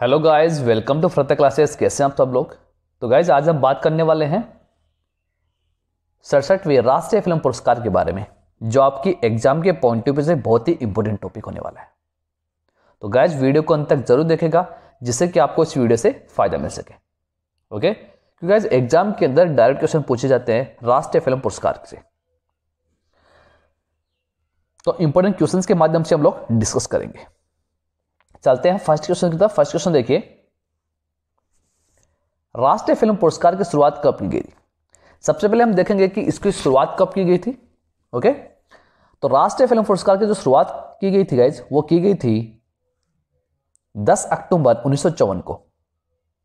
Hello guys welcome to फ्रत classes कैसे हैं आप सब लोग तो गाइस आज हम बात करने वाले हैं सड़सठवें राष्ट्रीय फिल्म पुरस्कार के बारे में जो आपकी एग्जाम के पॉइंट ऑफ व्यू से बहुत ही इंपॉर्टेंट टॉपिक होने वाला है तो गाइस वीडियो को अंत तक जरूर देखेगा जिससे कि आपको इस वीडियो से फायदा मिल सके ओके क्योंकि गाइज एग्जाम के अंदर डायरेक्ट क्वेश्चन पूछे जाते हैं राष्ट्रीय फिल्म पुरस्कार से तो इंपॉर्टेंट क्वेश्चन के माध्यम से हम लोग डिस्कस करेंगे चलते हैं फर्स्ट क्वेश्चन की तरफ फर्स्ट क्वेश्चन देखिए राष्ट्रीय फिल्म पुरस्कार की शुरुआत कब की गई थी सबसे पहले हम देखेंगे कि इसकी शुरुआत कब की गई थी ओके तो राष्ट्रीय फिल्म पुरस्कार की जो शुरुआत की गई थी गाइज वो की गई थी 10 अक्टूबर उन्नीस को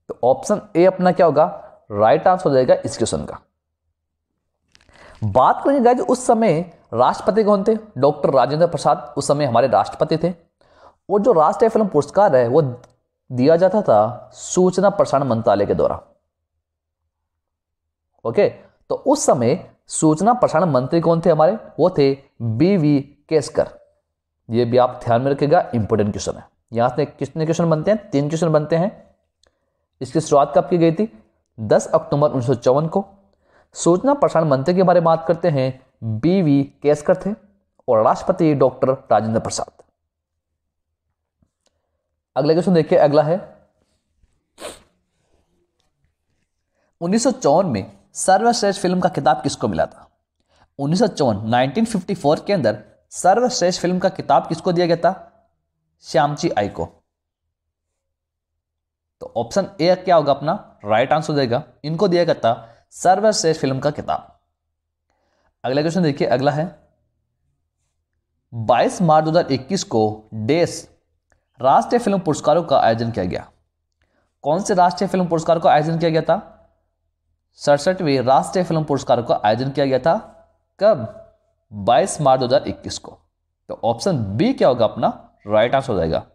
तो ऑप्शन ए अपना क्या होगा राइट आंसर हो जाएगा इस क्वेश्चन का बात करेंगे गाइज उस समय राष्ट्रपति कौन थे डॉक्टर राजेंद्र प्रसाद उस समय हमारे राष्ट्रपति थे वो जो राष्ट्रीय फिल्म पुरस्कार है वो दिया जाता था सूचना प्रसारण मंत्रालय के द्वारा ओके तो उस समय सूचना प्रसारण मंत्री कौन थे हमारे वो थे बी वी केसकर ये भी आप ध्यान में रखेगा इंपोर्टेंट क्वेश्चन है यहां से कितने क्वेश्चन बनते हैं तीन क्वेश्चन बनते हैं इसकी शुरुआत कब की गई थी 10 अक्टूबर उन्नीस को सूचना प्रसारण मंत्री के बारे में बात करते हैं बी वी केसकर थे और राष्ट्रपति डॉक्टर राजेंद्र प्रसाद अगला क्वेश्चन देखिए अगला है उन्नीस में सर्वश्रेष्ठ फिल्म का किताब किसको मिला था उन्नीस सौ के अंदर सर्वश्रेष्ठ फिल्म का किताब किसको दिया गया था श्यामची आई को तो ऑप्शन ए क्या होगा अपना राइट आंसर देगा इनको दिया गया था सर्वश्रेष्ठ फिल्म का किताब अगला क्वेश्चन देखिए अगला है 22 मार्च 2021 को डेस राष्ट्रीय फिल्म पुरस्कारों का आयोजन किया गया कौन से राष्ट्रीय फिल्म पुरस्कारों का आयोजन किया गया था सड़सठवें राष्ट्रीय फिल्म पुरस्कारों का आयोजन किया गया था कब 22 मार्च 2021 को तो ऑप्शन बी क्या होगा अपना राइट आंसर हो जाएगा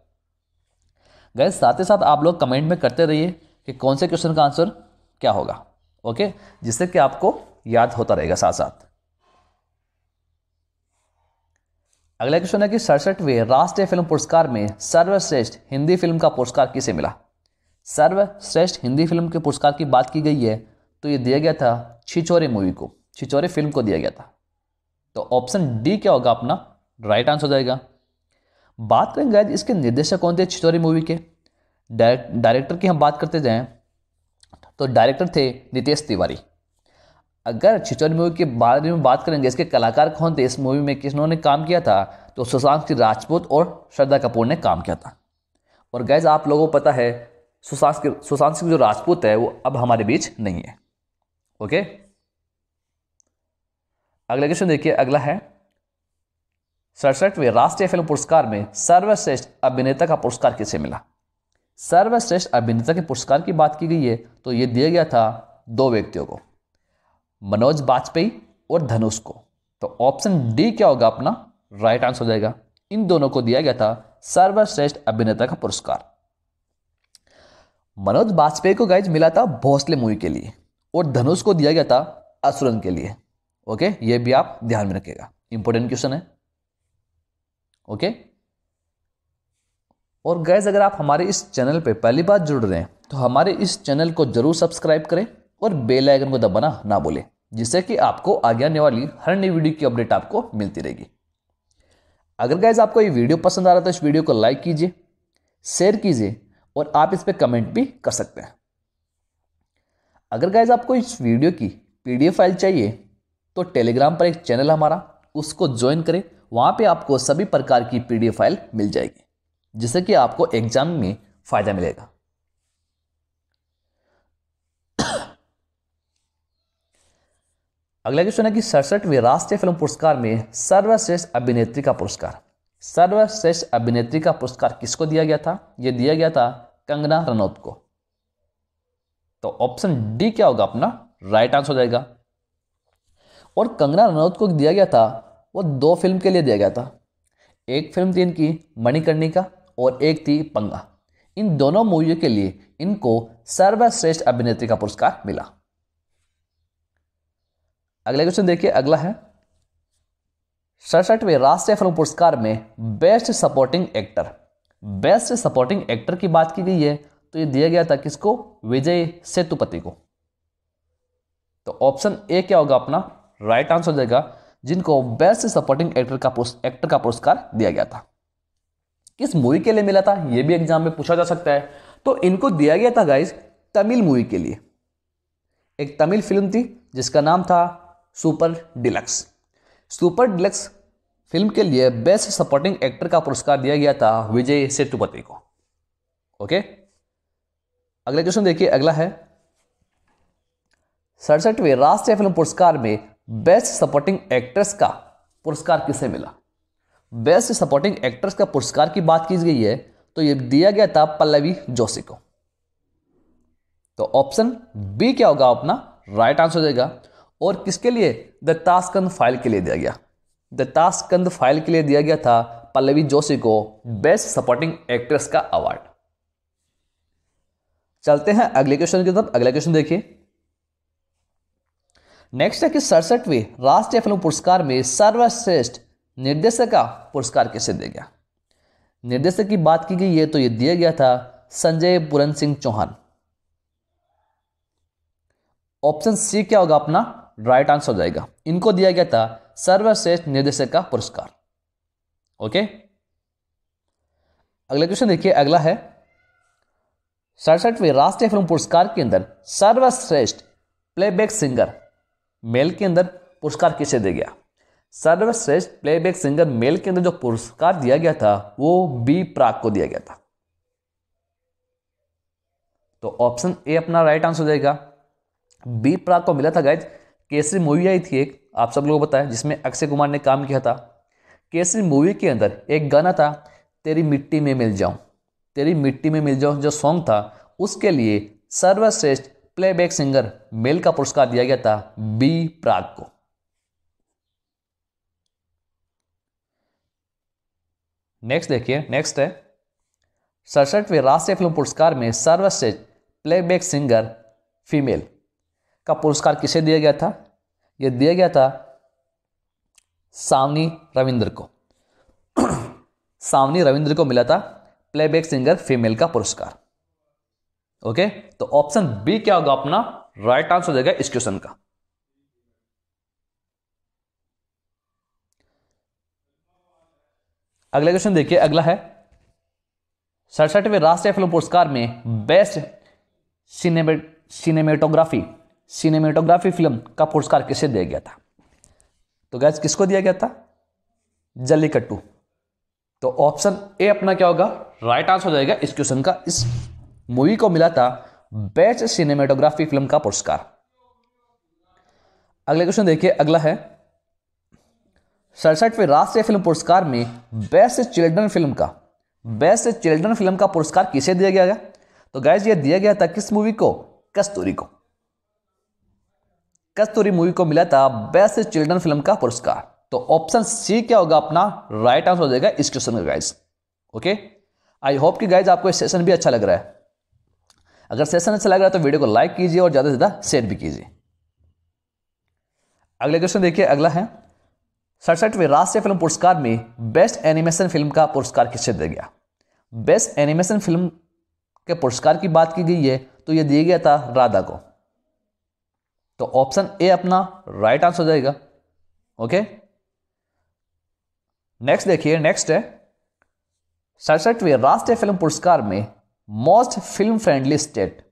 गए साथ ही साथ आप लोग कमेंट में करते रहिए कि कौन से क्वेश्चन का आंसर क्या होगा ओके जिससे कि आपको याद होता रहेगा साथ साथ अगला क्वेश्चन है कि सड़सठवें राष्ट्रीय फिल्म पुरस्कार में सर्वश्रेष्ठ हिंदी फिल्म का पुरस्कार किसे मिला सर्वश्रेष्ठ हिंदी फिल्म के पुरस्कार की बात की गई है तो ये दिया गया था छिचोरे मूवी को छिचोरे फिल्म को दिया गया था तो ऑप्शन डी क्या होगा अपना राइट आंसर हो जाएगा बात करें गए इसके निर्देशक कौन थे छिचोरी मूवी के डायरेक्टर की हम बात करते जाएं तो डायरेक्टर थे नितेश तिवारी अगर छिचौन मूवी के बारे में बात करेंगे इसके कलाकार कौन थे इस मूवी में किसने काम किया था तो सुशांत सिंह राजपूत और श्रद्धा कपूर ने काम किया था और गैज आप लोगों को पता है सुशांत सुशांत सिंह जो राजपूत है वो अब हमारे बीच नहीं है ओके अगला क्वेश्चन देखिए अगला है सड़सठवें राष्ट्रीय फिल्म पुरस्कार में सर्वश्रेष्ठ अभिनेता का पुरस्कार किसे मिला सर्वश्रेष्ठ अभिनेता के पुरस्कार की बात की गई है तो ये दिया गया था दो व्यक्तियों को मनोज वाजपेयी और धनुष को तो ऑप्शन डी क्या होगा अपना राइट आंसर हो जाएगा इन दोनों को दिया गया था सर्वश्रेष्ठ अभिनेता का पुरस्कार मनोज वाजपेयी को गाइज मिला था भोसले मूवी के लिए और धनुष को दिया गया था असुरन के लिए ओके ये भी आप ध्यान में रखिएगा इंपॉर्टेंट क्वेश्चन है ओके और गैज अगर आप हमारे इस चैनल पर पहली बार जुड़ रहे हैं तो हमारे इस चैनल को जरूर सब्सक्राइब करें और बेल आइकन को दबाना ना बोले जिससे कि आपको आगे आने वाली हर नई वीडियो की अपडेट आपको मिलती रहेगी अगर गैज़ आपको ये वीडियो पसंद आ रहा है तो इस वीडियो को लाइक कीजिए शेयर कीजिए और आप इस पर कमेंट भी कर सकते हैं अगर गैज़ आपको इस वीडियो की पीडीएफ फाइल चाहिए तो टेलीग्राम पर एक चैनल हमारा उसको ज्वाइन करें वहाँ पे आपको सभी प्रकार की पीडीएफ फाइल मिल जाएगी जिससे कि आपको एग्ज़ाम में फ़ायदा मिलेगा अगला क्वेश्चन है कि सड़सठवें राष्ट्रीय फिल्म पुरस्कार में सर्वश्रेष्ठ अभिनेत्री का पुरस्कार सर्वश्रेष्ठ अभिनेत्री का पुरस्कार किसको दिया गया था यह दिया गया था कंगना रनौत को तो ऑप्शन डी क्या होगा अपना राइट आंसर हो जाएगा और कंगना रनौत को दिया गया था वो दो फिल्म के लिए दिया गया था एक फिल्म थी इनकी मणिकर्णिका और एक थी पंगा इन दोनों मूवियों के लिए इनको सर्वश्रेष्ठ अभिनेत्री का पुरस्कार मिला अगले क्वेश्चन देखिए अगला है सड़सठवें राष्ट्रीय फिल्म पुरस्कार में best supporting actor best supporting actor की बात की गई है तो ये दिया गया था किसको विजय सेतुपति को तो ऑप्शन ए क्या होगा अपना राइट आंसर हो जाएगा जिनको बेस्ट सपोर्टिंग एक्टर का एक्टर का पुरस्कार दिया गया था किस मूवी के लिए मिला था यह भी एग्जाम में पूछा जा सकता है तो इनको दिया गया था गाइज तमिल मूवी के लिए एक तमिल फिल्म थी जिसका नाम था super deluxe super deluxe film के लिए बेस्ट सपोर्टिंग एक्टर का पुरस्कार दिया गया था विजय सेतुपति को ओके अगला क्वेश्चन देखिए अगला है सड़सठवें राष्ट्रीय फिल्म पुरस्कार में बेस्ट सपोर्टिंग एक्ट्रेस का पुरस्कार किसे मिला बेस्ट सपोर्टिंग एक्ट्रेस का पुरस्कार की बात की गई है तो यह दिया गया था पल्लवी जोशी को तो ऑप्शन बी क्या होगा अपना राइट आंसर देगा और किसके लिए द तास्कंद फाइल के लिए दिया गया द तास्कंद फाइल के लिए दिया गया था पल्लवी जोशी को बेस्ट सपोर्टिंग एक्ट्रेस का अवार्ड चलते हैं अगले क्वेश्चन की तरफ अगला क्वेश्चन देखिए नेक्स्ट है कि सड़सठवीं राष्ट्रीय फिल्म पुरस्कार में सर्वश्रेष्ठ निर्देशक का पुरस्कार किसे दिया गया निर्देशक की बात की गई है तो यह दिया गया था संजय पूरन सिंह चौहान ऑप्शन सी क्या होगा अपना राइट आंसर हो जाएगा इनको दिया गया था सर्वश्रेष्ठ निर्देशक का पुरस्कार ओके अगला क्वेश्चन देखिए अगला है सड़सठवें राष्ट्रीय फिल्म पुरस्कार के अंदर सर्वश्रेष्ठ प्लेबैक सिंगर मेल के अंदर पुरस्कार किसे दिया गया सर्वश्रेष्ठ प्लेबैक सिंगर मेल के अंदर जो पुरस्कार दिया गया था वो बी प्राक को दिया गया था तो ऑप्शन ए अपना राइट आंसर हो जाएगा बी प्राक को मिला था गाइज केसरी मूवी आई थी एक आप सब लोगों को पता है जिसमें अक्षय कुमार ने काम किया था केसरी मूवी के अंदर एक गाना था तेरी मिट्टी में मिल जाऊँ तेरी मिट्टी में मिल जाऊँ जो सॉन्ग था उसके लिए सर्वश्रेष्ठ प्लेबैक सिंगर मेल का पुरस्कार दिया गया था बी प्राग को नेक्स्ट देखिए नेक्स्ट है सड़सठवें राष्ट्रीय फिल्म पुरस्कार में सर्वश्रेष्ठ प्लेबैक सिंगर फीमेल का पुरस्कार किसे दिया गया था यह दिया गया था सावनी रविंद्र को सावनी रविंद्र को मिला था प्लेबैक सिंगर फीमेल का पुरस्कार ओके तो ऑप्शन बी क्या होगा अपना राइट आंसर हो जाएगा इस क्वेश्चन का अगला क्वेश्चन देखिए अगला है सड़सठवें राष्ट्रीय फिल्म पुरस्कार में बेस्ट सिनेमेटोग्राफी सिनेमेटोग्राफी फिल्म का पुरस्कार किसे दिया गया था तो गैस किसको दिया गया था जल्लीकट्टू तो ऑप्शन ए अपना क्या होगा राइट आंसर हो जाएगा इस क्वेश्चन का इस मूवी को मिला था बेस्ट सिनेमेटोग्राफी फिल्म का पुरस्कार अगले क्वेश्चन देखिए अगला है सड़सठवें राष्ट्रीय फिल्म पुरस्कार में बेस्ट चिल्ड्रन फिल्म का बेस्ट चिल्ड्रन फिल्म का पुरस्कार किसे दिया गया, गया? तो गैस ये दिया गया था किस मूवी को कस्तूरी को कस्तूरी मूवी को मिला था बेस्ट चिल्ड्रन फिल्म का पुरस्कार तो ऑप्शन सी क्या होगा अपना राइट आंसर हो जाएगा इस क्वेश्चन का गाइज ओके आई होप कि गाइज आपको सेशन भी अच्छा लग रहा है अगर सेशन अच्छा लग रहा है तो वीडियो को लाइक कीजिए और ज़्यादा से ज़्यादा शेयर भी कीजिए अगले क्वेश्चन देखिए अगला है सड़सठवें राष्ट्रीय फिल्म पुरस्कार में बेस्ट एनिमेशन फिल्म का पुरस्कार किससे दिया गया बेस्ट एनिमेशन फिल्म के पुरस्कार की बात की गई है तो यह दिया गया था राधा को तो ऑप्शन ए अपना राइट आंसर हो जाएगा ओके नेक्स्ट देखिए नेक्स्ट है सड़सठवें राष्ट्रीय फिल्म पुरस्कार में मोस्ट फिल्म फ्रेंडली स्टेट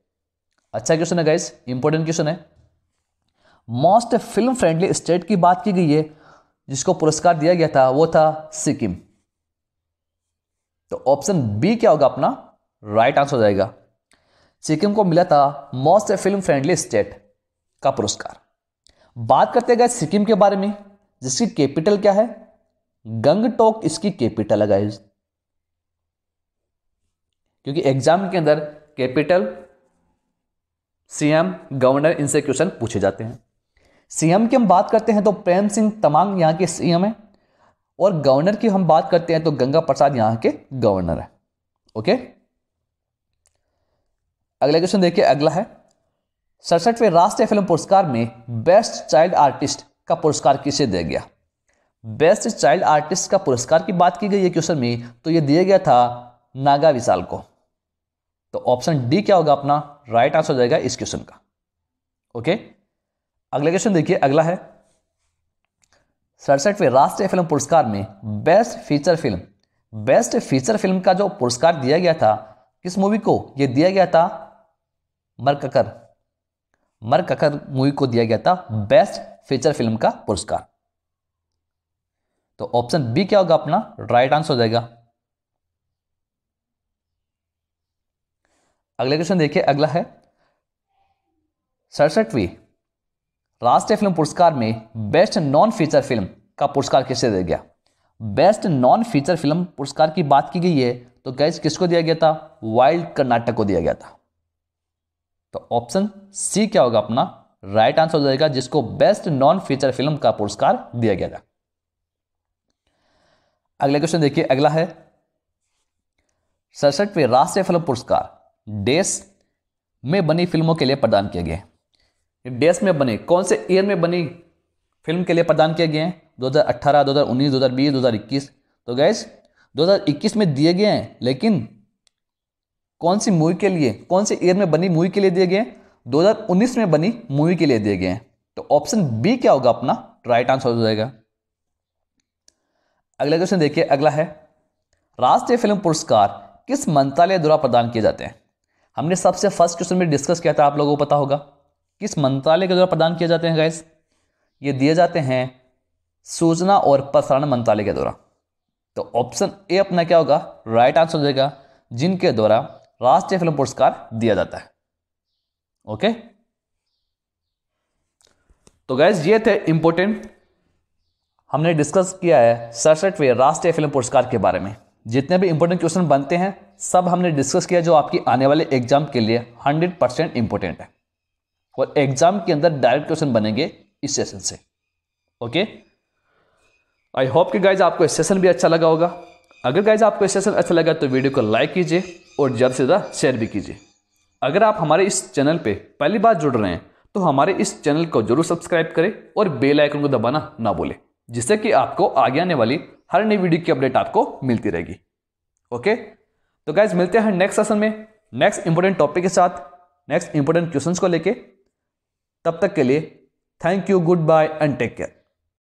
अच्छा क्वेश्चन है गाइस इंपॉर्टेंट क्वेश्चन है मोस्ट फिल्म फ्रेंडली स्टेट की बात की गई है जिसको पुरस्कार दिया गया था वो था सिक्किम तो ऑप्शन बी क्या होगा अपना राइट आंसर हो जाएगा सिक्किम को मिला था मोस्ट फिल्म फ्रेंडली स्टेट का पुरस्कार बात करते गए सिक्किम के बारे में जिसकी कैपिटल क्या है गंगटोक इसकी कैपिटल है गाइज क्योंकि एग्जाम के अंदर कैपिटल सीएम गवर्नर इनसे क्वेश्चन पूछे जाते हैं सीएम की हम बात करते हैं तो प्रेम सिंह तमांग यहां के सीएम है और गवर्नर की हम बात करते हैं तो गंगा प्रसाद यहां के गवर्नर है ओके अगला क्वेश्चन देखिए अगला है सड़सठवें राष्ट्रीय फिल्म पुरस्कार में बेस्ट चाइल्ड आर्टिस्ट का पुरस्कार किसे दिया गया बेस्ट चाइल्ड आर्टिस्ट का पुरस्कार की बात की गई है क्वेश्चन में तो यह दिया गया था नागा विशाल को तो ऑप्शन डी क्या होगा अपना राइट आंसर हो जाएगा इस क्वेश्चन का ओके अगला क्वेश्चन देखिए अगला है सड़सठवें राष्ट्रीय फिल्म पुरस्कार में best feature film best feature film का जो पुरस्कार दिया गया था किस मूवी को यह दिया गया था मरककर मर ककर मूवी को दिया गया था बेस्ट फीचर फिल्म का पुरस्कार तो ऑप्शन बी क्या होगा अपना राइट आंसर हो जाएगा अगला क्वेश्चन देखिए अगला है सड़सठवीं राष्ट्रीय फिल्म पुरस्कार में बेस्ट नॉन फीचर फिल्म का पुरस्कार किसे दिया गया बेस्ट नॉन फीचर फिल्म पुरस्कार की बात की गई है तो गैस किसको दिया गया था वाइल्ड कर्नाटक को दिया गया था तो ऑप्शन सी क्या होगा अपना राइट आंसर हो जाएगा जिसको बेस्ट नॉन फीचर फिल्म का पुरस्कार दिया गया था अगला क्वेश्चन देखिए अगला है सड़सठवें राष्ट्रीय फिल्म पुरस्कार डेस में बनी फिल्मों के लिए प्रदान किए गए डेस में बने कौन से ईयर में बनी फिल्म के लिए प्रदान किए गए हैं 2018, 2019, 2020, 2021 तो गैस 2021 में दिए गए हैं लेकिन कौन सी मूवी के लिए कौन से ईयर में बनी मूवी के लिए दिए गए हैं 2019 में बनी मूवी के लिए दिए गए हैं तो ऑप्शन बी क्या होगा अपना राइट आंसर हो जाएगा अगला क्वेश्चन देखिए अगला है राष्ट्रीय फिल्म पुरस्कार किस मंत्रालय द्वारा प्रदान किए जाते हैं हमने सबसे फर्स्ट क्वेश्चन में डिस्कस किया था आप लोगों को पता होगा किस मंत्रालय के द्वारा प्रदान किए जाते हैं गाइस ये दिए जाते हैं सूचना और प्रसारण मंत्रालय के द्वारा तो ऑप्शन ए अपना क्या होगा राइट आंसर हो जाएगा जिनके द्वारा राष्ट्रीय फिल्म पुरस्कार दिया जाता है ओके तो गैस ये थे इंपॉर्टेंट हमने डिस्कस किया है सड़सठवें राष्ट्रीय फिल्म पुरस्कार के बारे में जितने भी इंपॉर्टेंट क्वेश्चन बनते हैं सब हमने डिस्कस किया जो आपकी आने वाले एग्जाम के लिए हंड्रेड परसेंट इंपॉर्टेंट है और एग्जाम के अंदर डायरेक्ट क्वेश्चन बनेंगे इस सेशन से ओके आई होप कि गाइज आपको सेशन भी अच्छा लगा होगा अगर गाइज आपको सेशन अच्छा लगा तो वीडियो को लाइक कीजिए और ज़्यादा से ज़्यादा शेयर भी कीजिए अगर आप हमारे इस चैनल पे पहली बार जुड़ रहे हैं तो हमारे इस चैनल को जरूर सब्सक्राइब करें और बेल आइकन को दबाना ना भूलें जिससे कि आपको आगे आने वाली हर नई वीडियो की अपडेट आपको मिलती रहेगी ओके तो गाइज मिलते हैं नेक्स्ट सेशन में नेक्स्ट इंपॉर्टेंट टॉपिक के साथ नेक्स्ट इंपॉर्टेंट क्वेश्चन को लेकर तब तक के लिए thank you goodbye and take care